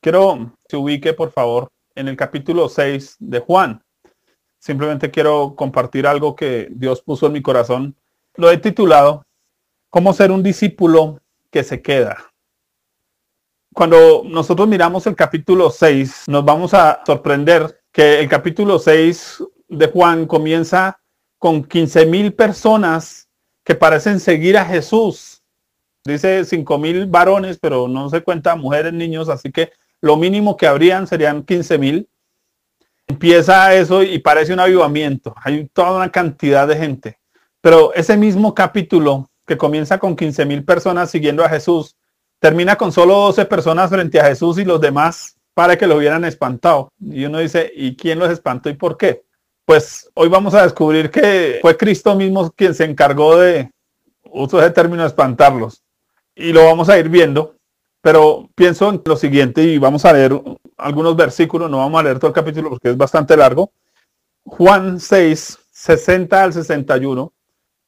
Quiero que se ubique, por favor, en el capítulo 6 de Juan. Simplemente quiero compartir algo que Dios puso en mi corazón. Lo he titulado, ¿Cómo ser un discípulo que se queda? Cuando nosotros miramos el capítulo 6, nos vamos a sorprender que el capítulo 6 de Juan comienza con 15 mil personas que parecen seguir a Jesús. Dice cinco mil varones, pero no se cuenta mujeres, niños, así que lo mínimo que habrían serían 15 mil. Empieza eso y parece un avivamiento. Hay toda una cantidad de gente. Pero ese mismo capítulo que comienza con 15 mil personas siguiendo a Jesús, termina con solo 12 personas frente a Jesús y los demás para que lo hubieran espantado. Y uno dice, ¿y quién los espantó y por qué? Pues hoy vamos a descubrir que fue Cristo mismo quien se encargó de, uso ese término, espantarlos. Y lo vamos a ir viendo pero pienso en lo siguiente y vamos a leer algunos versículos, no vamos a leer todo el capítulo porque es bastante largo. Juan 6, 60 al 61,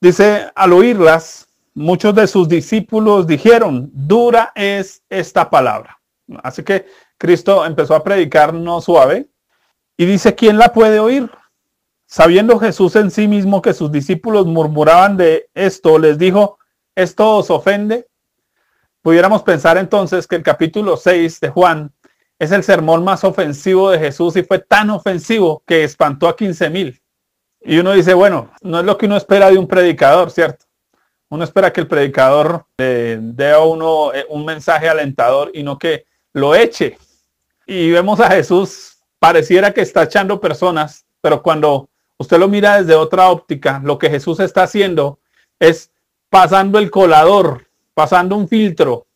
dice, al oírlas, muchos de sus discípulos dijeron, dura es esta palabra. Así que Cristo empezó a predicar no suave y dice, ¿quién la puede oír? Sabiendo Jesús en sí mismo que sus discípulos murmuraban de esto, les dijo, ¿esto os ofende? Pudiéramos pensar entonces que el capítulo 6 de Juan es el sermón más ofensivo de Jesús y fue tan ofensivo que espantó a 15 mil. Y uno dice, bueno, no es lo que uno espera de un predicador, ¿cierto? Uno espera que el predicador le eh, dé a uno eh, un mensaje alentador y no que lo eche. Y vemos a Jesús, pareciera que está echando personas, pero cuando usted lo mira desde otra óptica, lo que Jesús está haciendo es pasando el colador pasando un filtro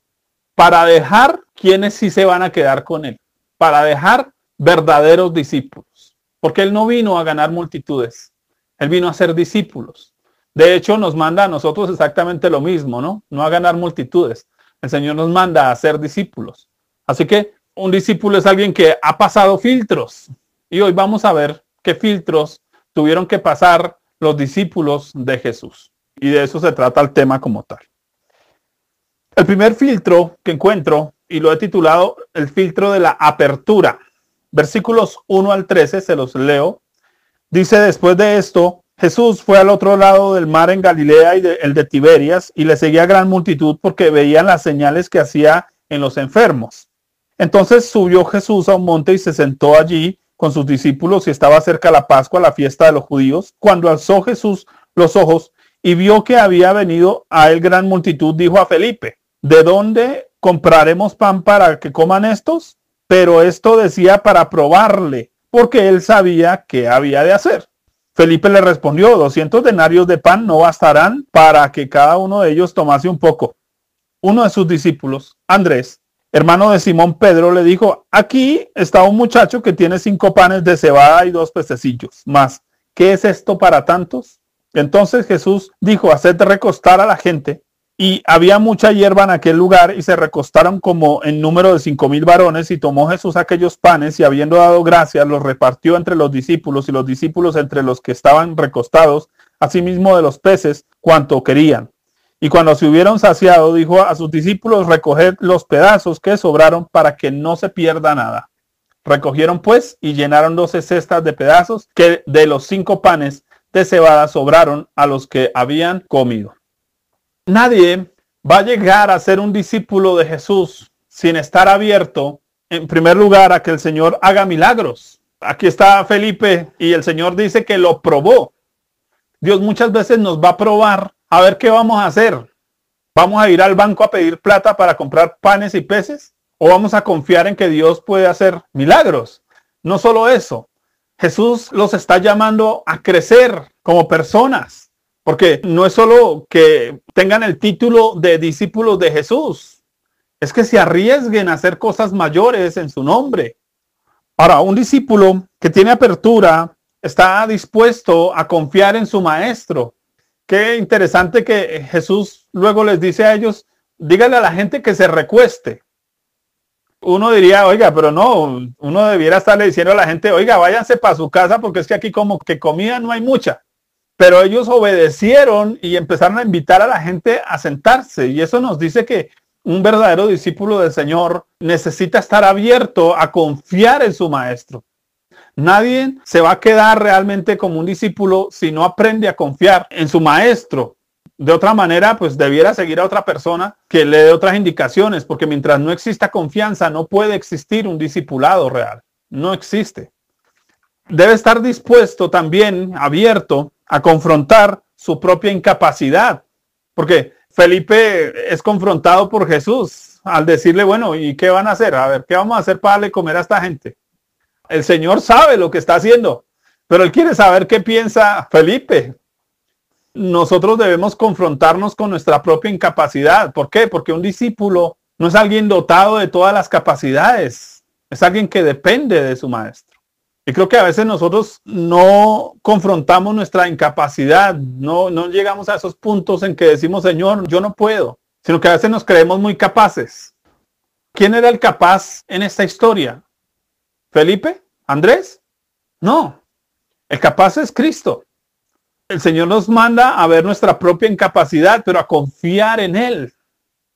para dejar quienes sí se van a quedar con él, para dejar verdaderos discípulos. Porque él no vino a ganar multitudes, él vino a ser discípulos. De hecho, nos manda a nosotros exactamente lo mismo, ¿no? No a ganar multitudes. El Señor nos manda a ser discípulos. Así que un discípulo es alguien que ha pasado filtros. Y hoy vamos a ver qué filtros tuvieron que pasar los discípulos de Jesús. Y de eso se trata el tema como tal. El primer filtro que encuentro, y lo he titulado el filtro de la apertura, versículos 1 al 13, se los leo, dice después de esto, Jesús fue al otro lado del mar en Galilea y el de Tiberias, y le seguía gran multitud porque veían las señales que hacía en los enfermos. Entonces subió Jesús a un monte y se sentó allí con sus discípulos y estaba cerca la Pascua, la fiesta de los judíos. Cuando alzó Jesús los ojos y vio que había venido a él gran multitud, dijo a Felipe, ¿de dónde compraremos pan para que coman estos? Pero esto decía para probarle, porque él sabía qué había de hacer. Felipe le respondió, 200 denarios de pan no bastarán para que cada uno de ellos tomase un poco. Uno de sus discípulos, Andrés, hermano de Simón Pedro, le dijo, aquí está un muchacho que tiene cinco panes de cebada y dos pececillos. Más, ¿qué es esto para tantos? Entonces Jesús dijo, haced recostar a la gente y había mucha hierba en aquel lugar y se recostaron como en número de cinco mil varones y tomó Jesús aquellos panes y habiendo dado gracias los repartió entre los discípulos y los discípulos entre los que estaban recostados, asimismo de los peces cuanto querían. Y cuando se hubieron saciado, dijo a sus discípulos, recoged los pedazos que sobraron para que no se pierda nada. Recogieron pues y llenaron doce cestas de pedazos que de los cinco panes de cebada sobraron a los que habían comido. Nadie va a llegar a ser un discípulo de Jesús sin estar abierto, en primer lugar, a que el Señor haga milagros. Aquí está Felipe y el Señor dice que lo probó. Dios muchas veces nos va a probar a ver qué vamos a hacer. ¿Vamos a ir al banco a pedir plata para comprar panes y peces? ¿O vamos a confiar en que Dios puede hacer milagros? No solo eso, Jesús los está llamando a crecer como personas porque no es solo que tengan el título de discípulos de Jesús, es que se arriesguen a hacer cosas mayores en su nombre. Ahora, un discípulo que tiene apertura está dispuesto a confiar en su maestro. Qué interesante que Jesús luego les dice a ellos, díganle a la gente que se recueste. Uno diría, oiga, pero no, uno debiera estarle diciendo a la gente, oiga, váyanse para su casa porque es que aquí como que comida no hay mucha pero ellos obedecieron y empezaron a invitar a la gente a sentarse. Y eso nos dice que un verdadero discípulo del Señor necesita estar abierto a confiar en su maestro. Nadie se va a quedar realmente como un discípulo si no aprende a confiar en su maestro. De otra manera, pues debiera seguir a otra persona que le dé otras indicaciones, porque mientras no exista confianza, no puede existir un discipulado real. No existe. Debe estar dispuesto también, abierto, a confrontar su propia incapacidad, porque Felipe es confrontado por Jesús al decirle, bueno, ¿y qué van a hacer? A ver, ¿qué vamos a hacer para darle comer a esta gente? El Señor sabe lo que está haciendo, pero él quiere saber qué piensa Felipe. Nosotros debemos confrontarnos con nuestra propia incapacidad. ¿Por qué? Porque un discípulo no es alguien dotado de todas las capacidades, es alguien que depende de su maestro. Y creo que a veces nosotros no confrontamos nuestra incapacidad, no, no llegamos a esos puntos en que decimos, Señor, yo no puedo, sino que a veces nos creemos muy capaces. ¿Quién era el capaz en esta historia? ¿Felipe? ¿Andrés? No, el capaz es Cristo. El Señor nos manda a ver nuestra propia incapacidad, pero a confiar en Él.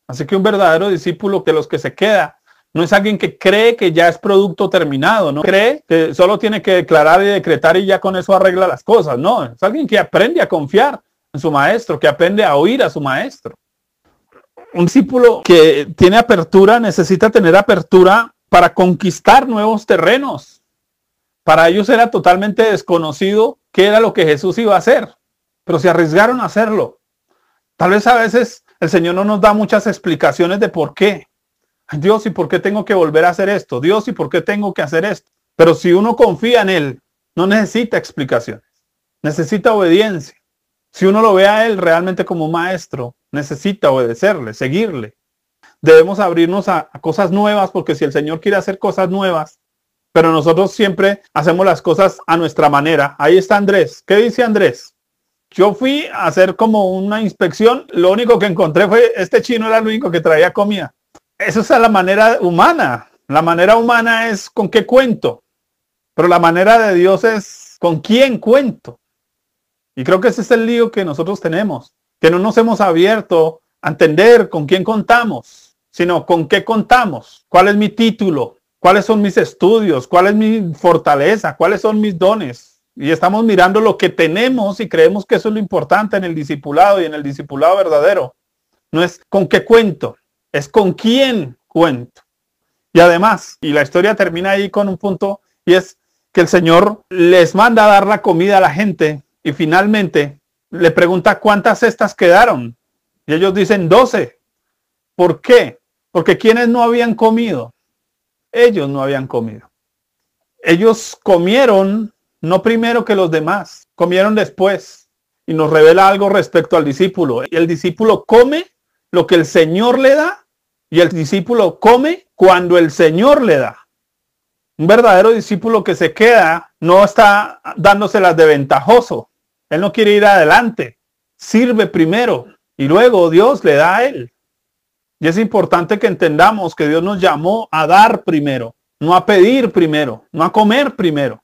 Así que un verdadero discípulo que los que se queda no es alguien que cree que ya es producto terminado, no cree que solo tiene que declarar y decretar y ya con eso arregla las cosas. No, es alguien que aprende a confiar en su maestro, que aprende a oír a su maestro. Un discípulo que tiene apertura necesita tener apertura para conquistar nuevos terrenos. Para ellos era totalmente desconocido qué era lo que Jesús iba a hacer, pero se arriesgaron a hacerlo. Tal vez a veces el Señor no nos da muchas explicaciones de por qué, Dios, ¿y por qué tengo que volver a hacer esto? Dios, ¿y por qué tengo que hacer esto? Pero si uno confía en Él, no necesita explicaciones, necesita obediencia. Si uno lo ve a Él realmente como maestro, necesita obedecerle, seguirle. Debemos abrirnos a, cosas nuevas porque si el Señor quiere hacer cosas nuevas, pero nosotros siempre hacemos las cosas a nuestra manera. Ahí está Andrés. ¿Qué dice Andrés? Yo fui a hacer como una inspección, lo único que encontré fue este chino era el único que traía comida. Eso es la manera humana. La manera humana es con qué cuento. Pero la manera de Dios es con quién cuento. Y creo que ese es el lío que nosotros tenemos, que no nos hemos abierto a entender con quién contamos, sino con qué contamos, cuál es mi título, cuáles son mis estudios, cuál es mi fortaleza, cuáles son mis dones. Y estamos mirando lo que tenemos y creemos que eso es lo importante en el discipulado y en el discipulado verdadero. No es con qué cuento, es con quién cuento. Y además, y la historia termina ahí con un punto, y es que el Señor les manda a dar la comida a la gente y finalmente le pregunta cuántas cestas quedaron. Y ellos dicen 12. ¿Por qué? Porque quienes no habían comido, ellos no habían comido. Ellos comieron no primero que los demás, comieron después. Y nos revela algo respecto al discípulo. El discípulo come lo que el Señor le da y el discípulo come cuando el Señor le da. Un verdadero discípulo que se queda no está dándoselas de ventajoso. Él no quiere ir adelante. Sirve primero y luego Dios le da a él. Y es importante que entendamos que Dios nos llamó a dar primero, no a pedir primero, no a comer primero.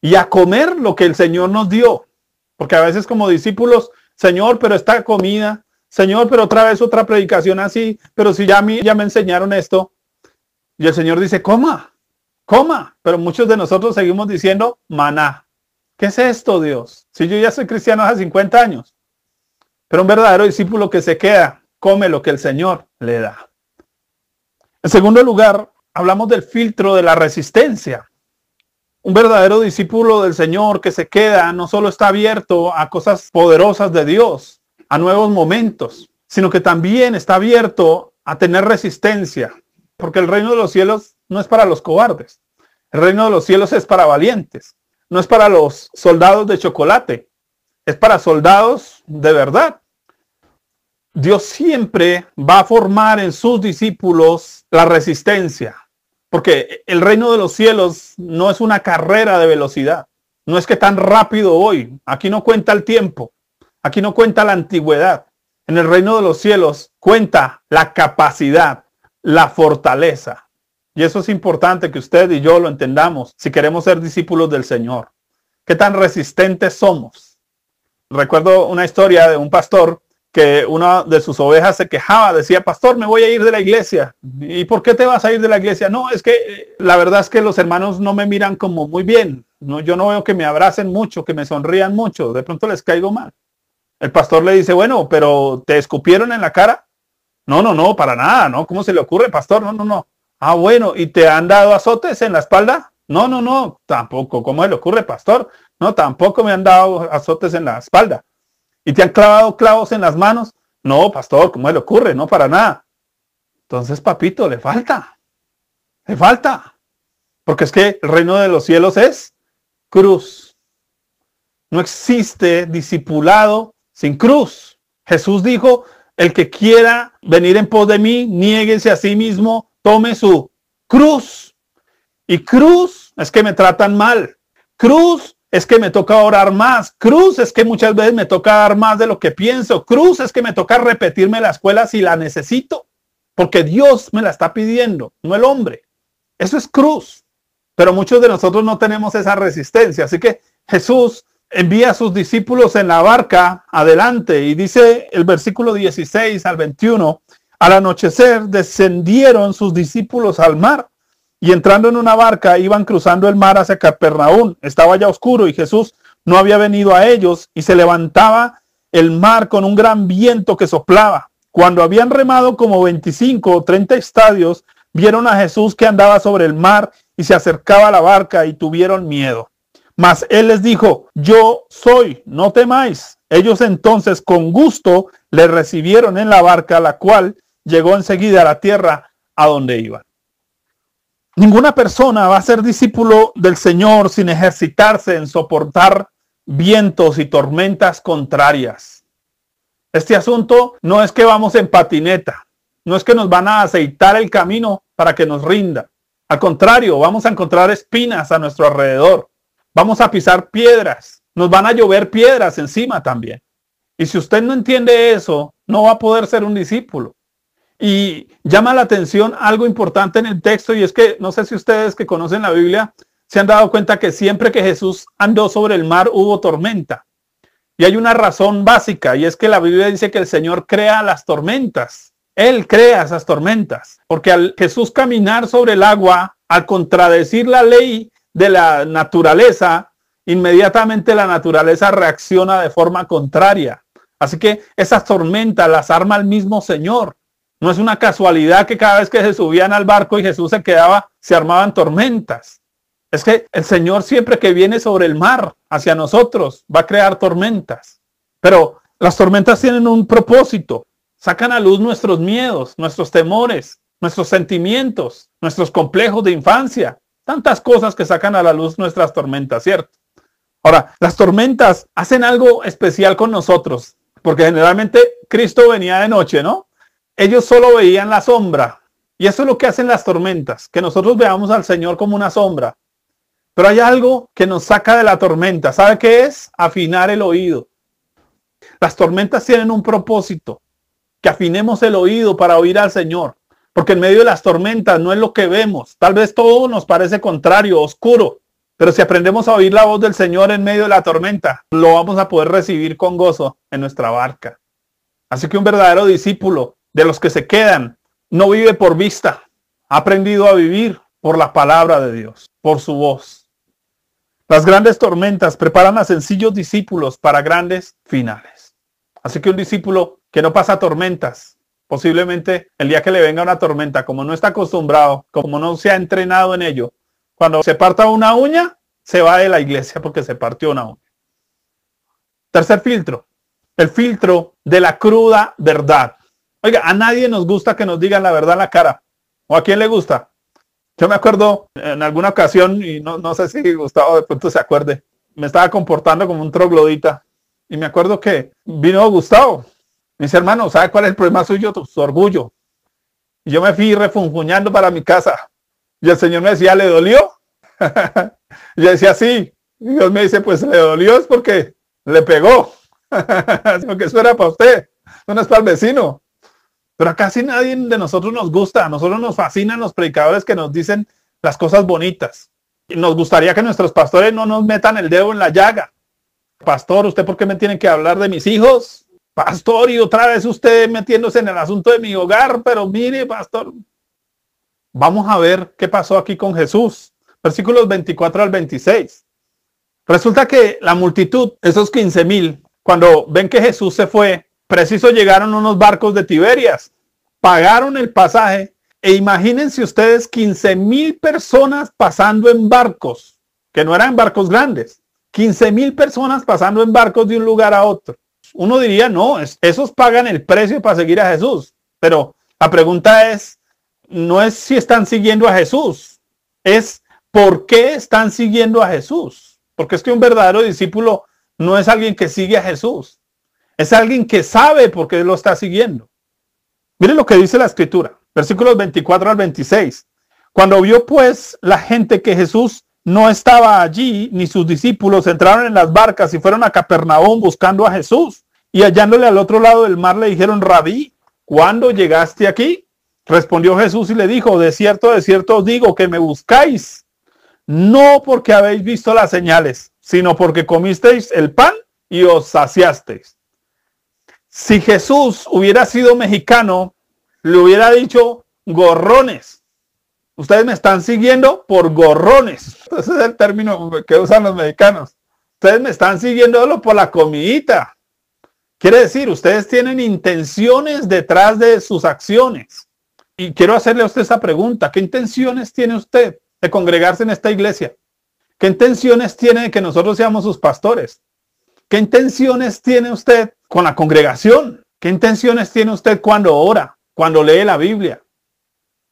Y a comer lo que el Señor nos dio. Porque a veces como discípulos, Señor, pero esta comida, Señor, pero otra vez otra predicación así, pero si ya, a mí, ya me enseñaron esto. Y el Señor dice, coma, coma. Pero muchos de nosotros seguimos diciendo, maná. ¿Qué es esto, Dios? Si yo ya soy cristiano hace 50 años. Pero un verdadero discípulo que se queda, come lo que el Señor le da. En segundo lugar, hablamos del filtro de la resistencia. Un verdadero discípulo del Señor que se queda no solo está abierto a cosas poderosas de Dios, a nuevos momentos, sino que también está abierto a tener resistencia, porque el reino de los cielos no es para los cobardes, el reino de los cielos es para valientes, no es para los soldados de chocolate, es para soldados de verdad. Dios siempre va a formar en sus discípulos la resistencia, porque el reino de los cielos no es una carrera de velocidad, no es que tan rápido hoy. aquí no cuenta el tiempo, Aquí no cuenta la antigüedad. En el reino de los cielos cuenta la capacidad, la fortaleza. Y eso es importante que usted y yo lo entendamos si queremos ser discípulos del Señor. ¿Qué tan resistentes somos? Recuerdo una historia de un pastor que una de sus ovejas se quejaba, decía, pastor, me voy a ir de la iglesia. ¿Y por qué te vas a ir de la iglesia? No, es que eh, la verdad es que los hermanos no me miran como muy bien. No, yo no veo que me abracen mucho, que me sonrían mucho. De pronto les caigo mal. El pastor le dice, bueno, pero ¿te escupieron en la cara? No, no, no, para nada, ¿no? ¿Cómo se le ocurre, pastor? No, no, no. Ah, bueno, ¿y te han dado azotes en la espalda? No, no, no, tampoco. ¿Cómo se le ocurre, pastor? No, tampoco me han dado azotes en la espalda. ¿Y te han clavado clavos en las manos? No, pastor, ¿cómo se le ocurre? No, para nada. Entonces, papito, le falta. Le falta. Porque es que el reino de los cielos es cruz. No existe discipulado sin cruz. Jesús dijo, el que quiera venir en pos de mí, niéguese a sí mismo, tome su cruz. Y cruz es que me tratan mal. Cruz es que me toca orar más. Cruz es que muchas veces me toca dar más de lo que pienso. Cruz es que me toca repetirme la escuela si la necesito. Porque Dios me la está pidiendo, no el hombre. Eso es cruz. Pero muchos de nosotros no tenemos esa resistencia. Así que Jesús envía a sus discípulos en la barca adelante y dice el versículo 16 al 21, al anochecer descendieron sus discípulos al mar y entrando en una barca iban cruzando el mar hacia Capernaum. Estaba ya oscuro y Jesús no había venido a ellos y se levantaba el mar con un gran viento que soplaba. Cuando habían remado como 25 o 30 estadios, vieron a Jesús que andaba sobre el mar y se acercaba a la barca y tuvieron miedo. Mas él les dijo, yo soy, no temáis. Ellos entonces con gusto le recibieron en la barca, la cual llegó enseguida a la tierra a donde iban. Ninguna persona va a ser discípulo del Señor sin ejercitarse en soportar vientos y tormentas contrarias. Este asunto no es que vamos en patineta, no es que nos van a aceitar el camino para que nos rinda. Al contrario, vamos a encontrar espinas a nuestro alrededor. Vamos a pisar piedras. Nos van a llover piedras encima también. Y si usted no entiende eso, no va a poder ser un discípulo. Y llama la atención algo importante en el texto y es que no sé si ustedes que conocen la Biblia se han dado cuenta que siempre que Jesús andó sobre el mar hubo tormenta. Y hay una razón básica y es que la Biblia dice que el Señor crea las tormentas. Él crea esas tormentas. Porque al Jesús caminar sobre el agua, al contradecir la ley de la naturaleza, inmediatamente la naturaleza reacciona de forma contraria. Así que esas tormentas las arma el mismo Señor. No es una casualidad que cada vez que se subían al barco y Jesús se quedaba, se armaban tormentas. Es que el Señor siempre que viene sobre el mar hacia nosotros va a crear tormentas. Pero las tormentas tienen un propósito. Sacan a luz nuestros miedos, nuestros temores, nuestros sentimientos, nuestros complejos de infancia, Tantas cosas que sacan a la luz nuestras tormentas, ¿cierto? Ahora, las tormentas hacen algo especial con nosotros, porque generalmente Cristo venía de noche, ¿no? Ellos solo veían la sombra. Y eso es lo que hacen las tormentas, que nosotros veamos al Señor como una sombra. Pero hay algo que nos saca de la tormenta. ¿Sabe qué es? Afinar el oído. Las tormentas tienen un propósito, que afinemos el oído para oír al Señor. Porque en medio de las tormentas no es lo que vemos. Tal vez todo nos parece contrario, oscuro. Pero si aprendemos a oír la voz del Señor en medio de la tormenta, lo vamos a poder recibir con gozo en nuestra barca. Así que un verdadero discípulo de los que se quedan no vive por vista. Ha aprendido a vivir por la palabra de Dios, por su voz. Las grandes tormentas preparan a sencillos discípulos para grandes finales. Así que un discípulo que no pasa tormentas Posiblemente el día que le venga una tormenta, como no está acostumbrado, como no se ha entrenado en ello, cuando se parta una uña, se va de la iglesia porque se partió una uña. Tercer filtro, el filtro de la cruda verdad. Oiga, a nadie nos gusta que nos digan la verdad en la cara. ¿O a quién le gusta? Yo me acuerdo en alguna ocasión, y no, no sé si Gustavo de pronto se acuerde, me estaba comportando como un troglodita. Y me acuerdo que vino Gustavo mis hermanos, ¿sabe cuál es el problema suyo? Su orgullo. Y yo me fui refunfuñando para mi casa. Y el Señor me decía, ¿le dolió? yo decía, sí. Y Dios me dice, pues le dolió es porque le pegó. que eso era para usted, no es para el vecino. Pero casi nadie de nosotros nos gusta. A nosotros nos fascinan los predicadores que nos dicen las cosas bonitas. Y nos gustaría que nuestros pastores no nos metan el dedo en la llaga. Pastor, ¿usted por qué me tiene que hablar de mis hijos? Pastor, y otra vez usted metiéndose en el asunto de mi hogar, pero mire, pastor, vamos a ver qué pasó aquí con Jesús. Versículos 24 al 26. Resulta que la multitud, esos 15 mil, cuando ven que Jesús se fue, preciso llegaron unos barcos de Tiberias, pagaron el pasaje e imagínense ustedes 15 mil personas pasando en barcos, que no eran barcos grandes, 15 mil personas pasando en barcos de un lugar a otro uno diría, no, esos pagan el precio para seguir a Jesús. Pero la pregunta es, no es si están siguiendo a Jesús, es por qué están siguiendo a Jesús. Porque es que un verdadero discípulo no es alguien que sigue a Jesús, es alguien que sabe por qué lo está siguiendo. Miren lo que dice la escritura, versículos 24 al 26. Cuando vio pues la gente que Jesús no estaba allí, ni sus discípulos entraron en las barcas y fueron a Capernaum buscando a Jesús. Y hallándole al otro lado del mar le dijeron, Rabí, ¿cuándo llegaste aquí? Respondió Jesús y le dijo, de cierto, de cierto os digo que me buscáis, no porque habéis visto las señales, sino porque comisteis el pan y os saciasteis. Si Jesús hubiera sido mexicano, le hubiera dicho gorrones, Ustedes me están siguiendo por gorrones. Ese es el término que usan los mexicanos. Ustedes me están siguiendo por la comidita. Quiere decir, ustedes tienen intenciones detrás de sus acciones. Y quiero hacerle a usted esa pregunta. ¿Qué intenciones tiene usted de congregarse en esta iglesia? ¿Qué intenciones tiene de que nosotros seamos sus pastores? ¿Qué intenciones tiene usted con la congregación? ¿Qué intenciones tiene usted cuando ora, cuando lee la Biblia,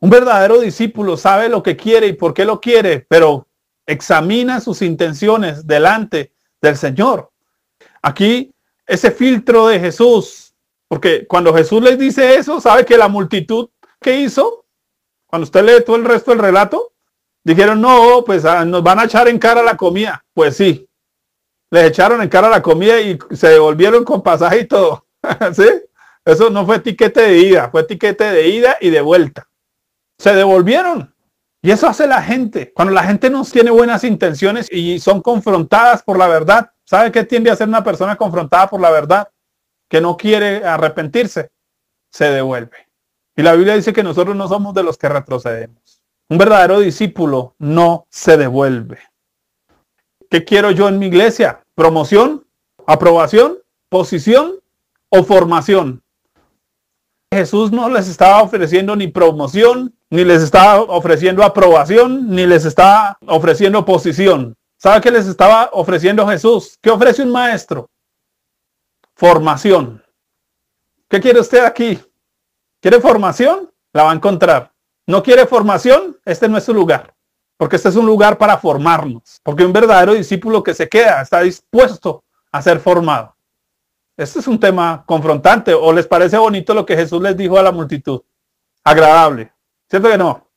un verdadero discípulo sabe lo que quiere y por qué lo quiere, pero examina sus intenciones delante del Señor. Aquí ese filtro de Jesús, porque cuando Jesús les dice eso, sabe que la multitud que hizo, cuando usted lee todo el resto del relato, dijeron, no, pues ah, nos van a echar en cara la comida. Pues sí, les echaron en cara la comida y se devolvieron con pasaje y todo. Eso no fue etiquete de ida, fue etiquete de ida y de vuelta se devolvieron. Y eso hace la gente. Cuando la gente no tiene buenas intenciones y son confrontadas por la verdad, ¿sabe qué tiende a ser una persona confrontada por la verdad? Que no quiere arrepentirse, se devuelve. Y la Biblia dice que nosotros no somos de los que retrocedemos. Un verdadero discípulo no se devuelve. ¿Qué quiero yo en mi iglesia? ¿Promoción? ¿Aprobación? ¿Posición? ¿O formación? Jesús no les estaba ofreciendo ni promoción, ni les estaba ofreciendo aprobación, ni les estaba ofreciendo posición. ¿Sabe qué les estaba ofreciendo Jesús? ¿Qué ofrece un maestro? Formación. ¿Qué quiere usted aquí? ¿Quiere formación? La va a encontrar. ¿No quiere formación? Este no es su lugar. Porque este es un lugar para formarnos. Porque un verdadero discípulo que se queda está dispuesto a ser formado. Este es un tema confrontante. ¿O les parece bonito lo que Jesús les dijo a la multitud? Agradable. ¿Cierto que no?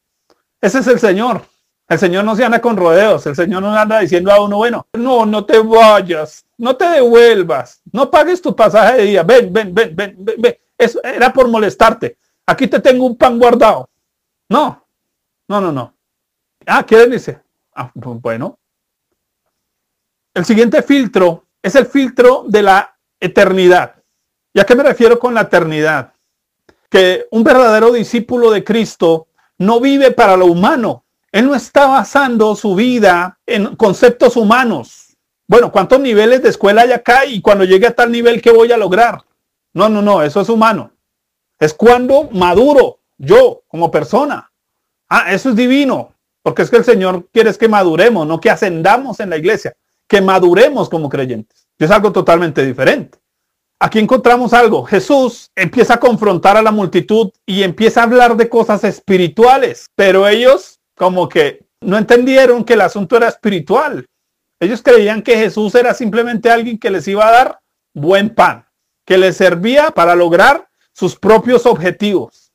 Ese es el Señor. El Señor no se anda con rodeos. El Señor no anda diciendo a uno, bueno, no, no te vayas, no te devuelvas, no pagues tu pasaje de día. Ven, ven, ven, ven, ven. Eso era por molestarte. Aquí te tengo un pan guardado. No, no, no, no. Ah, ¿quieren dice? Ah, bueno. El siguiente filtro es el filtro de la eternidad. ¿Y a qué me refiero con la eternidad? Que un verdadero discípulo de Cristo no vive para lo humano. Él no está basando su vida en conceptos humanos. Bueno, ¿cuántos niveles de escuela hay acá y cuando llegue a tal nivel que voy a lograr? No, no, no, eso es humano. Es cuando maduro yo como persona. Ah, eso es divino, porque es que el Señor quiere que maduremos, no que ascendamos en la iglesia que maduremos como creyentes. Es algo totalmente diferente. Aquí encontramos algo. Jesús empieza a confrontar a la multitud y empieza a hablar de cosas espirituales, pero ellos como que no entendieron que el asunto era espiritual. Ellos creían que Jesús era simplemente alguien que les iba a dar buen pan, que les servía para lograr sus propios objetivos.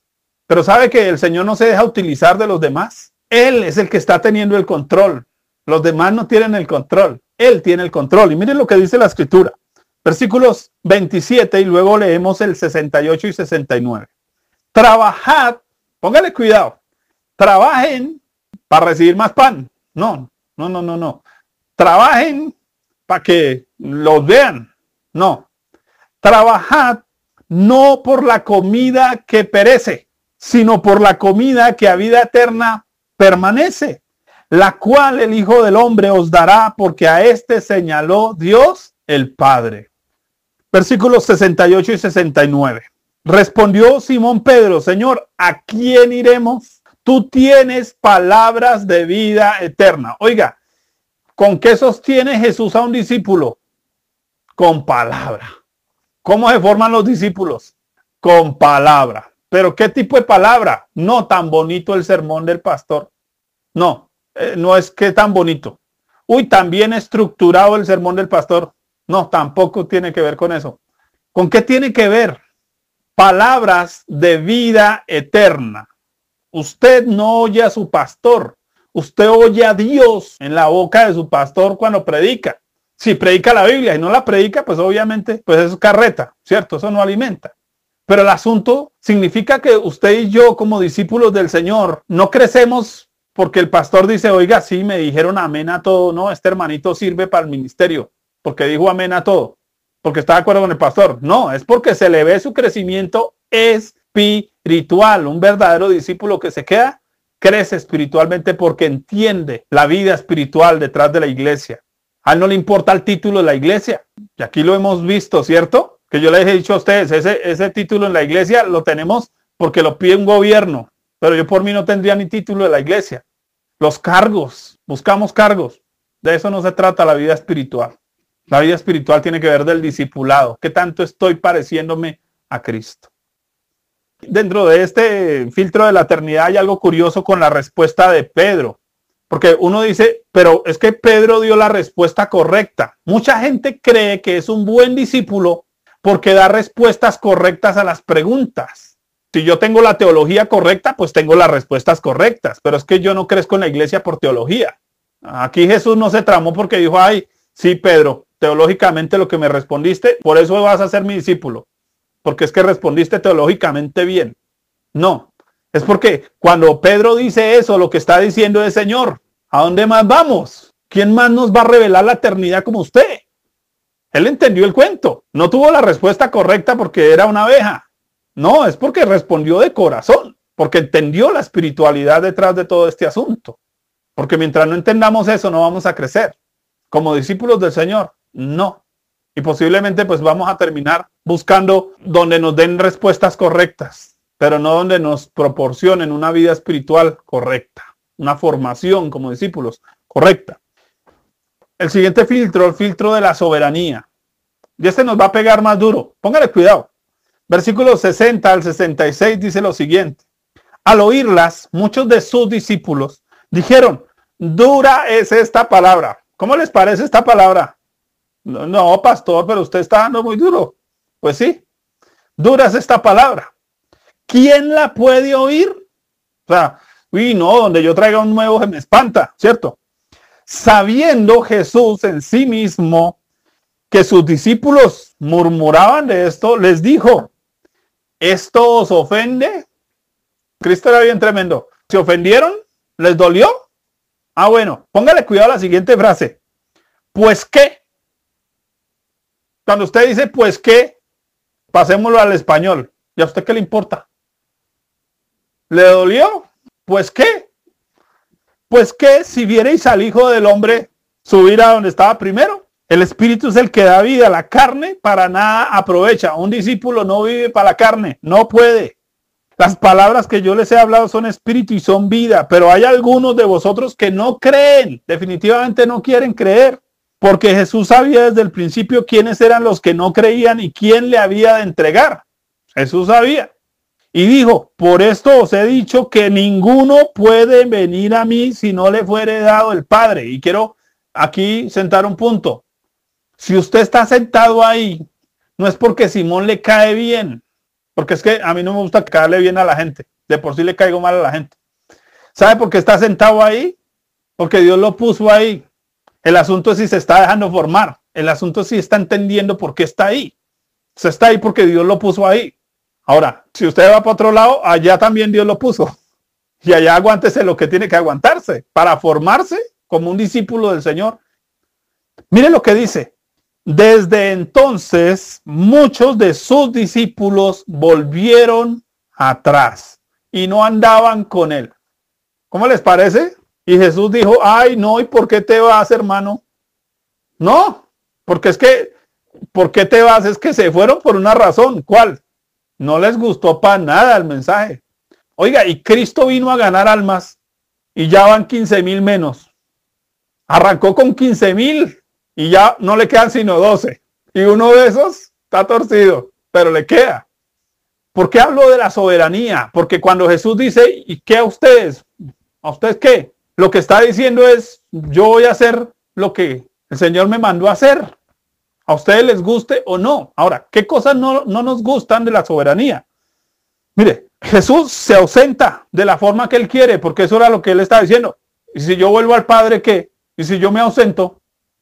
Pero sabe que el Señor no se deja utilizar de los demás. Él es el que está teniendo el control. Los demás no tienen el control. Él tiene el control. Y miren lo que dice la escritura. Versículos 27 y luego leemos el 68 y 69. Trabajad, póngale cuidado, trabajen para recibir más pan. No, no, no, no, no. Trabajen para que los vean. No. Trabajad no por la comida que perece, sino por la comida que a vida eterna permanece, la cual el Hijo del Hombre os dará, porque a éste señaló Dios el Padre. Versículos 68 y 69. Respondió Simón Pedro, Señor, ¿a quién iremos? Tú tienes palabras de vida eterna. Oiga, ¿con qué sostiene Jesús a un discípulo? Con palabra. ¿Cómo se forman los discípulos? Con palabra. Pero ¿qué tipo de palabra? No tan bonito el sermón del pastor. No, eh, no es que tan bonito. Uy, también estructurado el sermón del pastor. No, tampoco tiene que ver con eso. ¿Con qué tiene que ver? Palabras de vida eterna. Usted no oye a su pastor. Usted oye a Dios en la boca de su pastor cuando predica. Si predica la Biblia y no la predica, pues obviamente, pues es carreta, ¿cierto? Eso no alimenta. Pero el asunto significa que usted y yo como discípulos del Señor no crecemos porque el pastor dice, oiga, sí, me dijeron amén a todo, no, este hermanito sirve para el ministerio, porque dijo amén a todo, porque está de acuerdo con el pastor. No, es porque se le ve su crecimiento espiritual. Un verdadero discípulo que se queda, crece espiritualmente porque entiende la vida espiritual detrás de la iglesia. A él no le importa el título de la iglesia. Y aquí lo hemos visto, ¿cierto? Que yo les he dicho a ustedes, ese, ese título en la iglesia lo tenemos porque lo pide un gobierno, pero yo por mí no tendría ni título de la iglesia. Los cargos, buscamos cargos. De eso no se trata la vida espiritual. La vida espiritual tiene que ver del discipulado. ¿Qué tanto estoy pareciéndome a Cristo? Dentro de este filtro de la eternidad hay algo curioso con la respuesta de Pedro. Porque uno dice, pero es que Pedro dio la respuesta correcta. Mucha gente cree que es un buen discípulo porque da respuestas correctas a las preguntas. Si yo tengo la teología correcta, pues tengo las respuestas correctas, pero es que yo no crezco en la iglesia por teología. Aquí Jesús no se tramó porque dijo, ay, sí, Pedro, teológicamente lo que me respondiste, por eso vas a ser mi discípulo, porque es que respondiste teológicamente bien. No, es porque cuando Pedro dice eso, lo que está diciendo es, Señor, ¿a dónde más vamos? ¿Quién más nos va a revelar la eternidad como usted? Él entendió el cuento, no tuvo la respuesta correcta porque era una abeja, no, es porque respondió de corazón, porque entendió la espiritualidad detrás de todo este asunto. Porque mientras no entendamos eso, no vamos a crecer como discípulos del Señor. No. Y posiblemente pues vamos a terminar buscando donde nos den respuestas correctas, pero no donde nos proporcionen una vida espiritual correcta, una formación como discípulos correcta. El siguiente filtro, el filtro de la soberanía. Y este nos va a pegar más duro. Póngale cuidado. Versículo 60 al 66 dice lo siguiente. Al oírlas, muchos de sus discípulos dijeron, dura es esta palabra. ¿Cómo les parece esta palabra? No, no, pastor, pero usted está dando muy duro. Pues sí, dura es esta palabra. ¿Quién la puede oír? O sea, uy, no, donde yo traiga un nuevo se me espanta, ¿cierto? Sabiendo Jesús en sí mismo que sus discípulos murmuraban de esto, les dijo, ¿Esto os ofende? Cristo era bien tremendo. ¿Se ofendieron? ¿Les dolió? Ah, bueno, póngale cuidado a la siguiente frase. Pues qué. Cuando usted dice pues qué, pasémoslo al español. ¿Y a usted qué le importa? ¿Le dolió? Pues qué. Pues qué si vierais al Hijo del Hombre subir a donde estaba primero. El espíritu es el que da vida, la carne para nada aprovecha. Un discípulo no vive para la carne, no puede. Las palabras que yo les he hablado son espíritu y son vida, pero hay algunos de vosotros que no creen, definitivamente no quieren creer, porque Jesús sabía desde el principio quiénes eran los que no creían y quién le había de entregar. Jesús sabía. Y dijo, por esto os he dicho que ninguno puede venir a mí si no le fuere dado el Padre. Y quiero aquí sentar un punto. Si usted está sentado ahí, no es porque Simón le cae bien, porque es que a mí no me gusta caerle bien a la gente. De por sí le caigo mal a la gente. ¿Sabe por qué está sentado ahí? Porque Dios lo puso ahí. El asunto es si se está dejando formar. El asunto es si está entendiendo por qué está ahí. Se está ahí porque Dios lo puso ahí. Ahora, si usted va para otro lado, allá también Dios lo puso. Y allá aguántese lo que tiene que aguantarse para formarse como un discípulo del Señor. Mire lo que dice. Desde entonces, muchos de sus discípulos volvieron atrás y no andaban con él. ¿Cómo les parece? Y Jesús dijo, ay, no, ¿y por qué te vas, hermano? No, porque es que, ¿por qué te vas? Es que se fueron por una razón. ¿Cuál? No les gustó para nada el mensaje. Oiga, y Cristo vino a ganar almas y ya van 15 mil menos. Arrancó con 15 mil y ya no le quedan sino 12. Y uno de esos está torcido, pero le queda. ¿Por qué hablo de la soberanía? Porque cuando Jesús dice, ¿y qué a ustedes? ¿A ustedes qué? Lo que está diciendo es, yo voy a hacer lo que el Señor me mandó a hacer. A ustedes les guste o no. Ahora, ¿qué cosas no, no nos gustan de la soberanía? Mire, Jesús se ausenta de la forma que él quiere, porque eso era lo que él estaba diciendo. Y si yo vuelvo al Padre, ¿qué? Y si yo me ausento,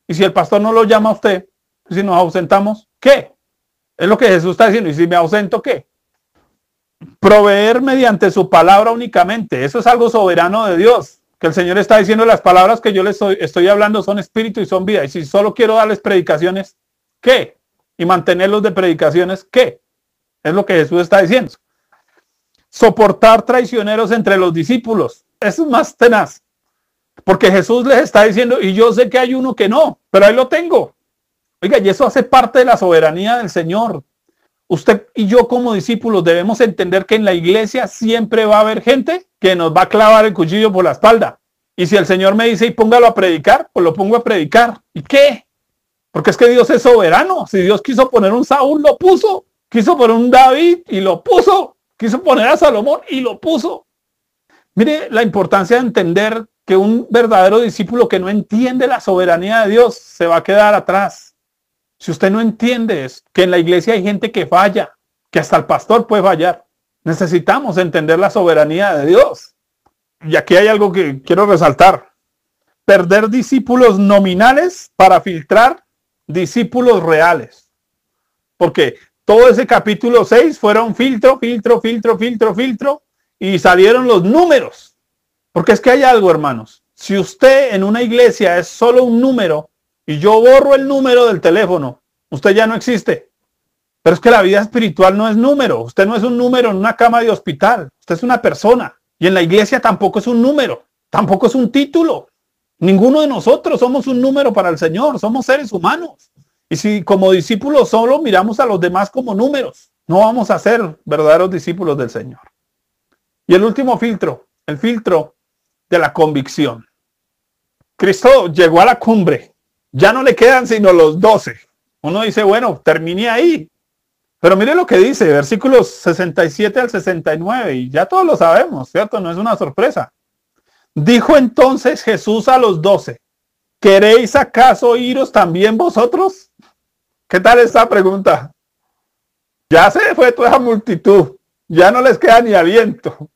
y si el pastor no lo llama a usted, si nos ausentamos, ¿qué? Es lo que Jesús está diciendo. ¿Y si me ausento, qué? Proveer mediante su palabra únicamente. Eso es algo soberano de Dios. Que el Señor está diciendo las palabras que yo le estoy, hablando son espíritu y son vida. Y si solo quiero darles predicaciones, ¿qué? Y mantenerlos de predicaciones, ¿qué? Es lo que Jesús está diciendo. Soportar traicioneros entre los discípulos. es más tenaz. Porque Jesús les está diciendo, y yo sé que hay uno que no, pero ahí lo tengo. Oiga, y eso hace parte de la soberanía del Señor. Usted y yo como discípulos debemos entender que en la iglesia siempre va a haber gente que nos va a clavar el cuchillo por la espalda. Y si el Señor me dice y póngalo a predicar, pues lo pongo a predicar. ¿Y qué? Porque es que Dios es soberano. Si Dios quiso poner un Saúl, lo puso. Quiso poner un David y lo puso. Quiso poner a Salomón y lo puso. Mire la importancia de entender que un verdadero discípulo que no entiende la soberanía de Dios se va a quedar atrás. Si usted no entiende es que en la iglesia hay gente que falla, que hasta el pastor puede fallar. Necesitamos entender la soberanía de Dios. Y aquí hay algo que quiero resaltar. Perder discípulos nominales para filtrar discípulos reales. Porque todo ese capítulo 6 fueron filtro, filtro, filtro, filtro, filtro. Y salieron los números porque es que hay algo, hermanos. Si usted en una iglesia es solo un número y yo borro el número del teléfono, usted ya no existe. Pero es que la vida espiritual no es número. Usted no es un número en una cama de hospital. Usted es una persona. Y en la iglesia tampoco es un número. Tampoco es un título. Ninguno de nosotros somos un número para el Señor. Somos seres humanos. Y si como discípulos solo miramos a los demás como números, no vamos a ser verdaderos discípulos del Señor. Y el último filtro, el filtro de la convicción. Cristo llegó a la cumbre. Ya no le quedan sino los doce. Uno dice, bueno, terminé ahí. Pero mire lo que dice, versículos 67 al 69, y ya todos lo sabemos, ¿cierto? No es una sorpresa. Dijo entonces Jesús a los doce, ¿queréis acaso iros también vosotros? ¿Qué tal esta pregunta? Ya se fue toda la multitud, ya no les queda ni aliento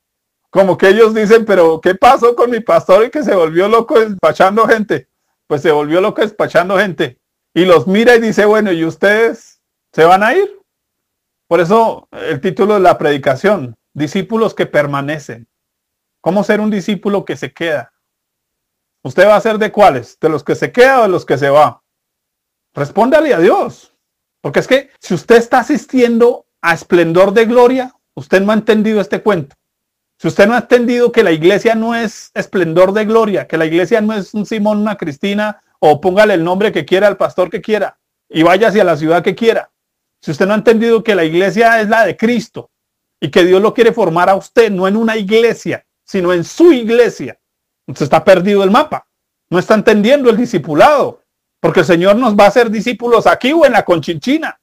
como que ellos dicen, pero ¿qué pasó con mi pastor y que se volvió loco despachando gente? Pues se volvió loco despachando gente. Y los mira y dice, bueno, ¿y ustedes se van a ir? Por eso el título de la predicación, discípulos que permanecen. ¿Cómo ser un discípulo que se queda? ¿Usted va a ser de cuáles? ¿De los que se queda o de los que se va? Respóndale a Dios. Porque es que si usted está asistiendo a esplendor de gloria, usted no ha entendido este cuento. Si usted no ha entendido que la iglesia no es esplendor de gloria, que la iglesia no es un Simón, una Cristina, o póngale el nombre que quiera al pastor que quiera, y vaya hacia la ciudad que quiera. Si usted no ha entendido que la iglesia es la de Cristo y que Dios lo quiere formar a usted, no en una iglesia, sino en su iglesia, usted está perdido el mapa. No está entendiendo el discipulado, porque el Señor nos va a hacer discípulos aquí o en la conchinchina.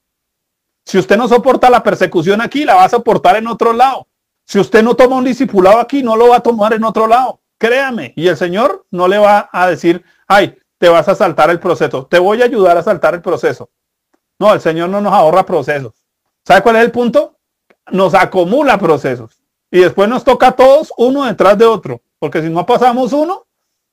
Si usted no soporta la persecución aquí, la va a soportar en otro lado. Si usted no toma un discipulado aquí, no lo va a tomar en otro lado. Créame. Y el Señor no le va a decir, ay, te vas a saltar el proceso. Te voy a ayudar a saltar el proceso. No, el Señor no nos ahorra procesos. ¿Sabe cuál es el punto? Nos acumula procesos. Y después nos toca a todos uno detrás de otro. Porque si no pasamos uno,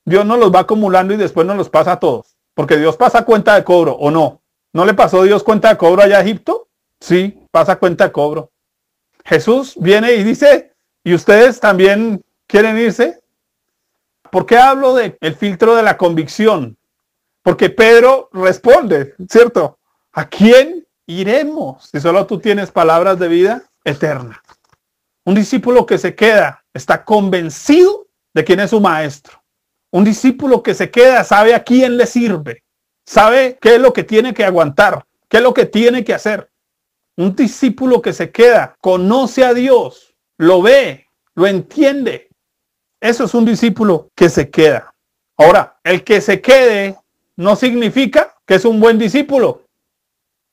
Dios nos los va acumulando y después nos los pasa a todos. Porque Dios pasa cuenta de cobro o no. ¿No le pasó Dios cuenta de cobro allá a Egipto? Sí, pasa cuenta de cobro. Jesús viene y dice, ¿y ustedes también quieren irse? ¿Por qué hablo del filtro de la convicción? Porque Pedro responde, ¿cierto? ¿A quién iremos si solo tú tienes palabras de vida eterna? Un discípulo que se queda está convencido de quién es su maestro. Un discípulo que se queda sabe a quién le sirve, sabe qué es lo que tiene que aguantar, qué es lo que tiene que hacer. Un discípulo que se queda, conoce a Dios, lo ve, lo entiende. Eso es un discípulo que se queda. Ahora, el que se quede no significa que es un buen discípulo.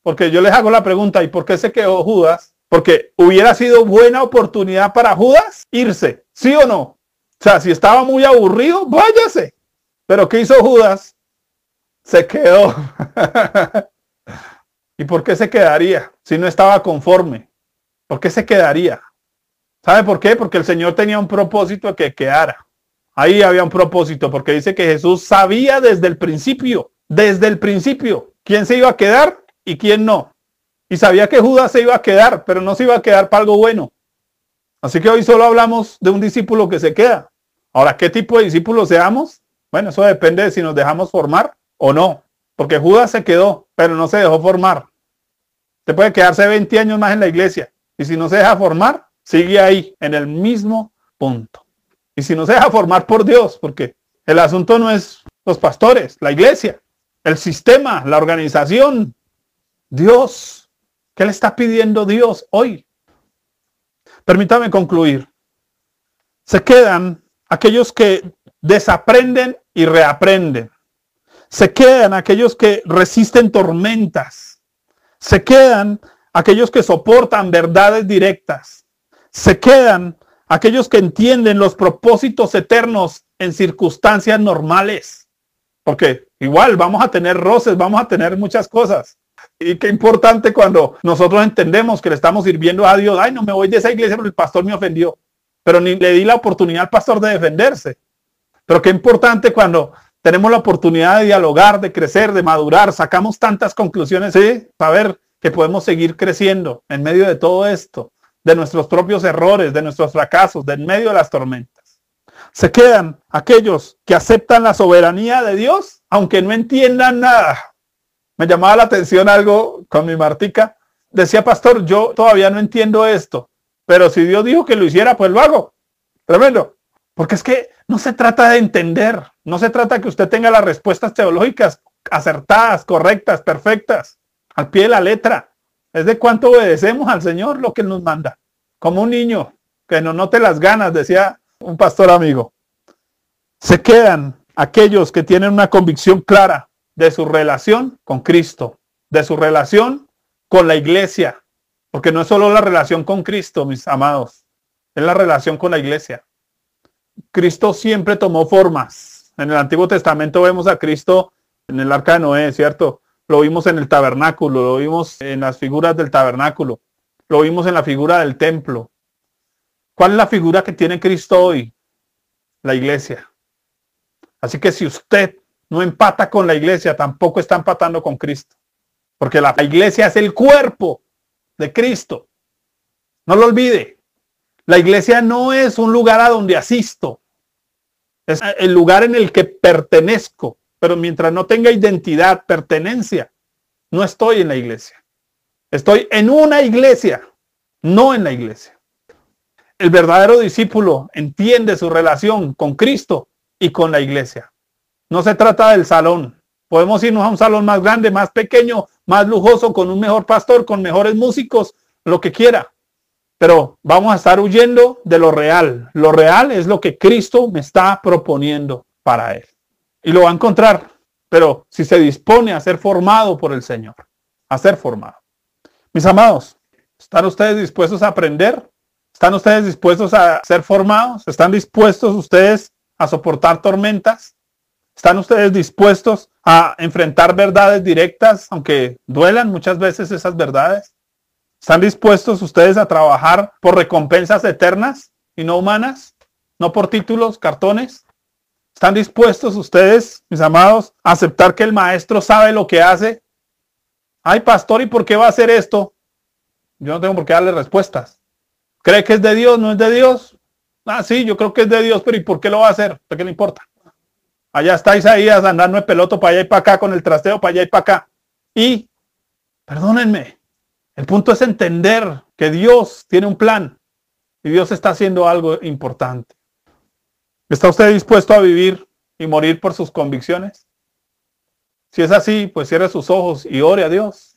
Porque yo les hago la pregunta, ¿y por qué se quedó Judas? Porque hubiera sido buena oportunidad para Judas irse, ¿sí o no? O sea, si estaba muy aburrido, váyase. Pero ¿qué hizo Judas? Se quedó. ¿Y por qué se quedaría si no estaba conforme? ¿Por qué se quedaría? ¿Sabe por qué? Porque el Señor tenía un propósito que quedara. Ahí había un propósito, porque dice que Jesús sabía desde el principio, desde el principio, quién se iba a quedar y quién no. Y sabía que Judas se iba a quedar, pero no se iba a quedar para algo bueno. Así que hoy solo hablamos de un discípulo que se queda. Ahora, ¿qué tipo de discípulo seamos? Bueno, eso depende de si nos dejamos formar o no. Porque Judas se quedó, pero no se dejó formar. Te puede quedarse 20 años más en la iglesia y si no se deja formar, sigue ahí, en el mismo punto. Y si no se deja formar por Dios, porque el asunto no es los pastores, la iglesia, el sistema, la organización, Dios. ¿Qué le está pidiendo Dios hoy? Permítame concluir. Se quedan aquellos que desaprenden y reaprenden. Se quedan aquellos que resisten tormentas se quedan aquellos que soportan verdades directas. Se quedan aquellos que entienden los propósitos eternos en circunstancias normales. Porque igual vamos a tener roces, vamos a tener muchas cosas. Y qué importante cuando nosotros entendemos que le estamos sirviendo a Dios. Ay, no me voy de esa iglesia pero el pastor me ofendió. Pero ni le di la oportunidad al pastor de defenderse. Pero qué importante cuando tenemos la oportunidad de dialogar, de crecer, de madurar, sacamos tantas conclusiones, para saber que podemos seguir creciendo en medio de todo esto, de nuestros propios errores, de nuestros fracasos, de en medio de las tormentas. Se quedan aquellos que aceptan la soberanía de Dios, aunque no entiendan nada. Me llamaba la atención algo con mi Martica. Decía, pastor, yo todavía no entiendo esto, pero si Dios dijo que lo hiciera, pues lo hago. Tremendo. Porque es que no se trata de entender, no se trata que usted tenga las respuestas teológicas acertadas, correctas, perfectas, al pie de la letra. Es de cuánto obedecemos al Señor lo que nos manda. Como un niño que no note las ganas, decía un pastor amigo. Se quedan aquellos que tienen una convicción clara de su relación con Cristo, de su relación con la iglesia, porque no es solo la relación con Cristo, mis amados, es la relación con la iglesia. Cristo siempre tomó formas en el Antiguo Testamento vemos a Cristo en el arca de Noé, ¿cierto? Lo vimos en el tabernáculo, lo vimos en las figuras del tabernáculo, lo vimos en la figura del templo. ¿Cuál es la figura que tiene Cristo hoy? La iglesia. Así que si usted no empata con la iglesia, tampoco está empatando con Cristo. Porque la iglesia es el cuerpo de Cristo. No lo olvide. La iglesia no es un lugar a donde asisto. Es el lugar en el que pertenezco, pero mientras no tenga identidad, pertenencia, no estoy en la iglesia. Estoy en una iglesia, no en la iglesia. El verdadero discípulo entiende su relación con Cristo y con la iglesia. No se trata del salón. Podemos irnos a un salón más grande, más pequeño, más lujoso, con un mejor pastor, con mejores músicos, lo que quiera pero vamos a estar huyendo de lo real. Lo real es lo que Cristo me está proponiendo para él. Y lo va a encontrar, pero si se dispone a ser formado por el Señor, a ser formado. Mis amados, ¿están ustedes dispuestos a aprender? ¿Están ustedes dispuestos a ser formados? ¿Están dispuestos ustedes a soportar tormentas? ¿Están ustedes dispuestos a enfrentar verdades directas, aunque duelan muchas veces esas verdades? ¿Están dispuestos ustedes a trabajar por recompensas eternas y no humanas? ¿No por títulos, cartones? ¿Están dispuestos ustedes, mis amados, a aceptar que el maestro sabe lo que hace? Ay, pastor, ¿y por qué va a hacer esto? Yo no tengo por qué darle respuestas. ¿Cree que es de Dios? ¿No es de Dios? Ah, sí, yo creo que es de Dios, pero ¿y por qué lo va a hacer? ¿Por qué le importa? Allá está Isaías andando de peloto para allá y para acá, con el trasteo para allá y para acá. Y, perdónenme, el punto es entender que Dios tiene un plan y Dios está haciendo algo importante. ¿Está usted dispuesto a vivir y morir por sus convicciones? Si es así, pues cierre sus ojos y ore a Dios.